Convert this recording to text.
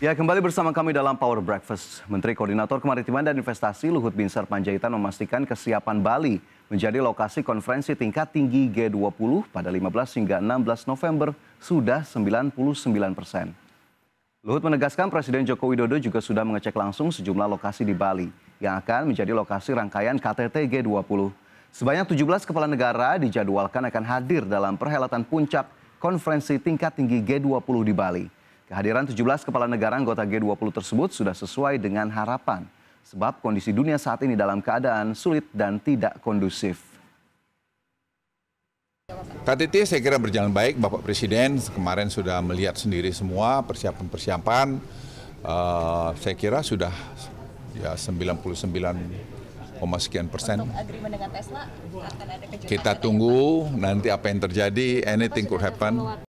Ya, kembali bersama kami dalam Power Breakfast. Menteri Koordinator Kemaritiman dan Investasi Luhut Binsar Panjaitan memastikan kesiapan Bali menjadi lokasi konferensi tingkat tinggi G20 pada 15 hingga 16 November sudah 99 persen. Luhut menegaskan Presiden Joko Widodo juga sudah mengecek langsung sejumlah lokasi di Bali yang akan menjadi lokasi rangkaian KTT G20. Sebanyak 17 kepala negara dijadwalkan akan hadir dalam perhelatan puncak konferensi tingkat tinggi G20 di Bali. Kehadiran 17 kepala negara anggota G20 tersebut sudah sesuai dengan harapan, sebab kondisi dunia saat ini dalam keadaan sulit dan tidak kondusif. KTT saya kira berjalan baik, Bapak Presiden kemarin sudah melihat sendiri semua persiapan-persiapan. Uh, saya kira sudah ya 99 koma sekian persen. Kita tunggu nanti apa yang terjadi, anything could happen.